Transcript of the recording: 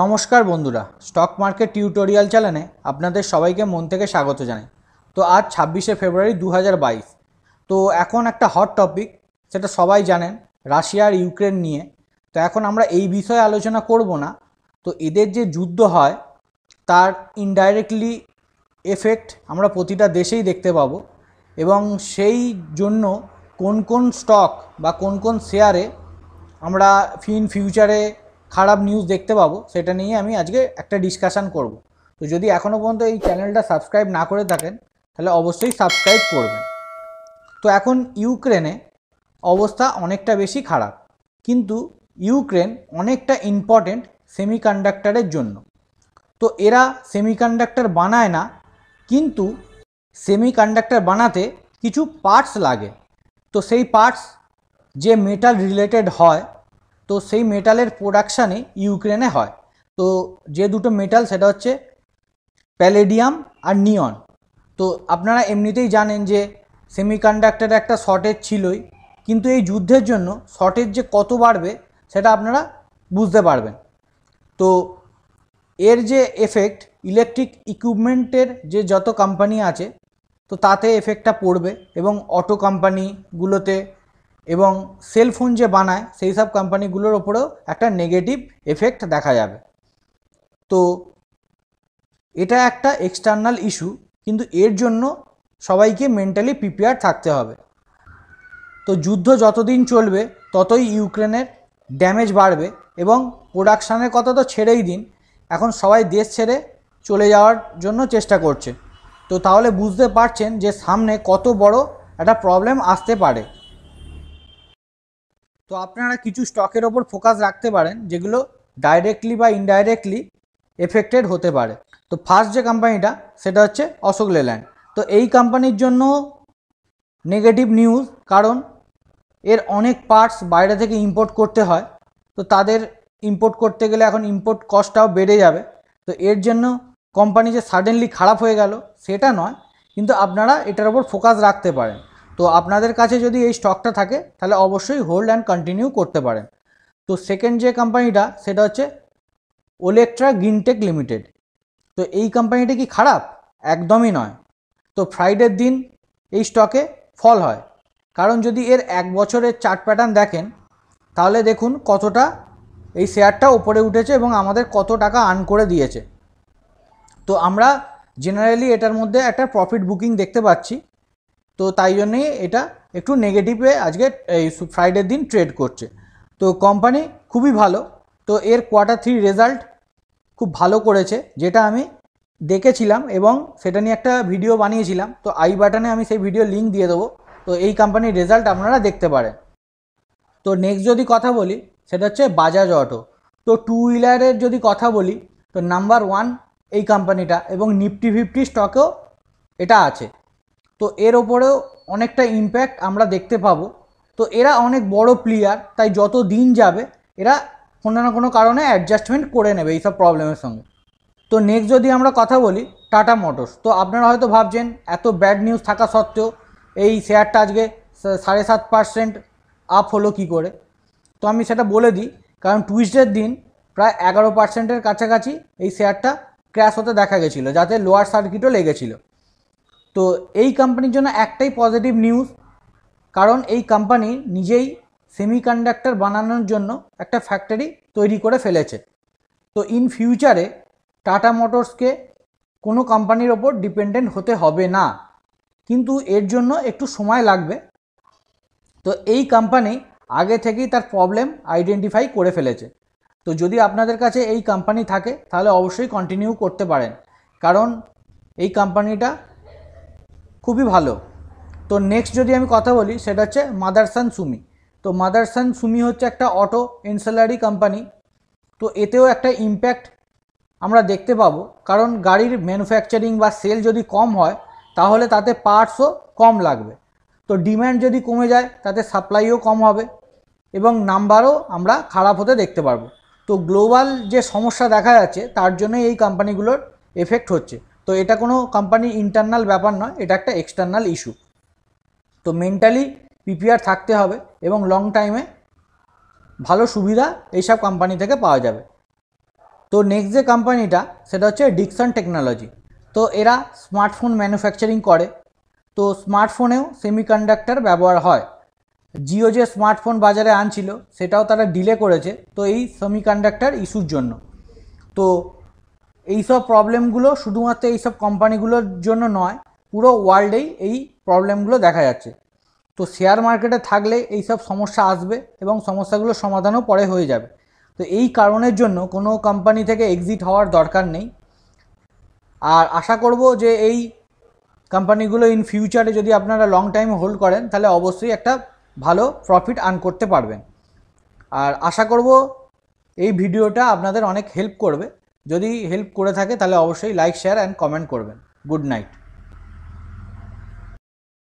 নমস্কার বন্ধুরা stock market tutorial চ্যানেলে আপনাদের সবাইকে মন থেকে স্বাগত জানাই তো আজ ছাব্বিশে ফেব্রুয়ারি দু তো এখন একটা হট টপিক সেটা সবাই জানেন রাশিয়া আর ইউক্রেন নিয়ে তো এখন আমরা এই বিষয়ে আলোচনা করব না তো এদের যে যুদ্ধ হয় তার ইনডাইরেক্টলি এফেক্ট আমরা প্রতিটা দেশেই দেখতে পাবো এবং সেই জন্য কোন কোন স্টক বা কোন কোন শেয়ারে আমরা ফিন ফিউচারে খারাপ নিউজ দেখতে পাবো সেটা নিয়ে আমি আজকে একটা ডিসকাশান করব তো যদি এখনও পর্যন্ত এই চ্যানেলটা সাবস্ক্রাইব না করে থাকেন তাহলে অবশ্যই সাবস্ক্রাইব করবেন তো এখন ইউক্রেনে অবস্থা অনেকটা বেশি খারাপ কিন্তু ইউক্রেন অনেকটা ইম্পর্টেন্ট সেমিকন্ডাক্টরের জন্য তো এরা সেমিকন্ডাক্টর বানায় না কিন্তু সেমিকন্ডাক্টর বানাতে কিছু পার্টস লাগে তো সেই পার্টস যে মেটাল রিলেটেড হয় তো সেই মেটালের প্রোডাকশানে ইউক্রেনে হয় তো যে দুটো মেটাল সেটা হচ্ছে প্যালেডিয়াম আর নিয়ন তো আপনারা এমনিতেই জানেন যে সেমিকন্ডাক্টর একটা শর্টেজ ছিলই কিন্তু এই যুদ্ধের জন্য শর্টেজ যে কত বাড়বে সেটা আপনারা বুঝতে পারবেন তো এর যে এফেক্ট ইলেকট্রিক ইকুইপমেন্টের যে যত কোম্পানি আছে তো তাতে এফেক্টটা পড়বে এবং অটো কোম্পানিগুলোতে এবং সেলফোন যে বানায় সেই সব কোম্পানিগুলোর ওপরেও একটা নেগেটিভ এফেক্ট দেখা যাবে তো এটা একটা এক্সটার্নাল ইস্যু কিন্তু এর জন্য সবাইকে মেন্টালি প্রিপেয়ার থাকতে হবে তো যুদ্ধ যতদিন চলবে ততই ইউক্রেনের ড্যামেজ বাড়বে এবং প্রোডাকশানের কথা তো ছেড়েই দিন এখন সবাই দেশ ছেড়ে চলে যাওয়ার জন্য চেষ্টা করছে তো তাহলে বুঝতে পারছেন যে সামনে কত বড় একটা প্রবলেম আসতে পারে তো আপনারা কিছু স্টকের ওপর ফোকাস রাখতে পারেন যেগুলো ডাইরেক্টলি বা ইনডাইরেক্টলি এফেক্টেড হতে পারে তো ফার্স্ট যে কোম্পানিটা সেটা হচ্ছে অশোক লেল্যান্ড তো এই কোম্পানির জন্য নেগেটিভ নিউজ কারণ এর অনেক পার্টস বাইরে থেকে ইম্পোর্ট করতে হয় তো তাদের ইম্পোর্ট করতে গেলে এখন ইম্পোর্ট কস্টটাও বেড়ে যাবে তো এর জন্য কোম্পানি যে সাডেনলি খারাপ হয়ে গেল সেটা নয় কিন্তু আপনারা এটার ওপর ফোকাস রাখতে পারেন তো আপনাদের কাছে যদি এই স্টকটা থাকে তাহলে অবশ্যই হোল্ড অ্যান্ড কন্টিনিউ করতে পারেন তো সেকেন্ড যে কোম্পানিটা সেটা হচ্ছে ওলেকট্রা গ্রিনটেক লিমিটেড তো এই কোম্পানিটা কি খারাপ একদমই নয় তো ফ্রাইডের দিন এই স্টকে ফল হয় কারণ যদি এর এক বছরের চার্ট প্যাটার্ন দেখেন তাহলে দেখুন কতটা এই শেয়ারটা ওপরে উঠেছে এবং আমাদের কত টাকা আর্ন করে দিয়েছে তো আমরা জেনারেলি এটার মধ্যে একটা প্রফিট বুকিং দেখতে পাচ্ছি তো তাই জন্যে এটা একটু নেগেটিভে আজকে এই ফ্রাইডের দিন ট্রেড করছে তো কোম্পানি খুবই ভালো তো এর কোয়ার্টার থ্রি রেজাল্ট খুব ভালো করেছে যেটা আমি দেখেছিলাম এবং সেটা নিয়ে একটা ভিডিও বানিয়েছিলাম তো আই বাটনে আমি সেই ভিডিও লিঙ্ক দিয়ে দেবো তো এই কোম্পানির রেজাল্ট আপনারা দেখতে পারেন তো নেক্সট যদি কথা বলি সেটা হচ্ছে বাজাজ অটো তো টু হুইলারের যদি কথা বলি তো নাম্বার ওয়ান এই কোম্পানিটা এবং নিফটি ফিফটি স্টকেও এটা আছে তো এর ওপরেও অনেকটা ইম্প্যাক্ট আমরা দেখতে পাবো তো এরা অনেক বড় প্লেয়ার তাই যত দিন যাবে এরা কোনো না কোনো কারণে অ্যাডজাস্টমেন্ট করে নেবে এইসব প্রবলেমের সঙ্গে তো নেক্সট যদি আমরা কথা বলি টাটা মোটরস তো আপনারা হয়তো ভাবছেন এত ব্যাড নিউজ থাকা সত্ত্বেও এই শেয়ারটা আজকে সাড়ে সাত পার্সেন্ট আপ হলো কি করে তো আমি সেটা বলে দিই কারণ টুইস্টের দিন প্রায় এগারো পার্সেন্টের কাছাকাছি এই শেয়ারটা ক্র্যাশ হতে দেখা গেছিলো যাতে লোয়ার সার্কিটও লেগেছিলো তো এই কোম্পানির জন্য একটাই পজিটিভ নিউজ কারণ এই কোম্পানি নিজেই সেমিকন্ডাক্টর বানানোর জন্য একটা ফ্যাক্টরি তৈরি করে ফেলেছে তো ইন ফিউচারে টাটা মোটরসকে কোনো কোম্পানির ওপর ডিপেন্ডেন্ট হতে হবে না কিন্তু এর জন্য একটু সময় লাগবে তো এই কোম্পানি আগে থেকেই তার প্রবলেম আইডেন্টিফাই করে ফেলেছে তো যদি আপনাদের কাছে এই কোম্পানি থাকে তাহলে অবশ্যই কন্টিনিউ করতে পারেন কারণ এই কোম্পানিটা খুবই ভালো তো নেক্সট যদি আমি কথা বলি সেটা হচ্ছে মাদারসান সুমি তো মাদারসান সুমি হচ্ছে একটা অটো ইনসেলারি কোম্পানি তো এতেও একটা ইম্প্যাক্ট আমরা দেখতে পাবো কারণ গাড়ির ম্যানুফ্যাকচারিং বা সেল যদি কম হয় তাহলে তাতে পার্টসও কম লাগবে তো ডিম্যান্ড যদি কমে যায় তাতে সাপ্লাইও কম হবে এবং নাম্বারও আমরা খারাপ হতে দেখতে পারবো তো গ্লোবাল যে সমস্যা দেখা যাচ্ছে তার জন্যই এই কোম্পানিগুলোর এফেক্ট হচ্ছে তো এটা কোনো কোম্পানির ইন্টারনাল ব্যাপার নয় এটা একটা এক্সটার্নাল ইস্যু তো মেন্টালি প্রিপেয়ার থাকতে হবে এবং লং টাইমে ভালো সুবিধা এইসব কোম্পানি থেকে পাওয়া যাবে তো নেক্সট যে কোম্পানিটা সেটা হচ্ছে ডিকসন টেকনোলজি তো এরা স্মার্টফোন ম্যানুফ্যাকচারিং করে তো স্মার্টফোনেও সেমিকন্ডাক্টর ব্যবহার হয় জিও যে স্মার্টফোন বাজারে আনছিল সেটাও তারা ডিলে করেছে তো এই সেমিকন্ডাক্টর ইস্যুর জন্য তো এই সব প্রবলেমগুলো শুধুমাত্র এইসব কোম্পানিগুলোর জন্য নয় পুরো ওয়ার্ল্ডেই এই প্রবলেমগুলো দেখা যাচ্ছে তো শেয়ার মার্কেটে থাকলে এই সব সমস্যা আসবে এবং সমস্যাগুলোর সমাধানও পরে হয়ে যাবে তো এই কারণের জন্য কোনো কোম্পানি থেকে এক্সিট হওয়ার দরকার নেই আর আশা করব যে এই কোম্পানিগুলো ইন ফিউচারে যদি আপনারা লং টাইম হোল্ড করেন তাহলে অবশ্যই একটা ভালো প্রফিট আর্ন করতে পারবেন আর আশা করব এই ভিডিওটা আপনাদের অনেক হেল্প করবে যদি হেল্প করে থাকে তাহলে অবশ্যই লাইক শেয়ার অ্যান্ড কমেন্ট করবেন গুড নাইট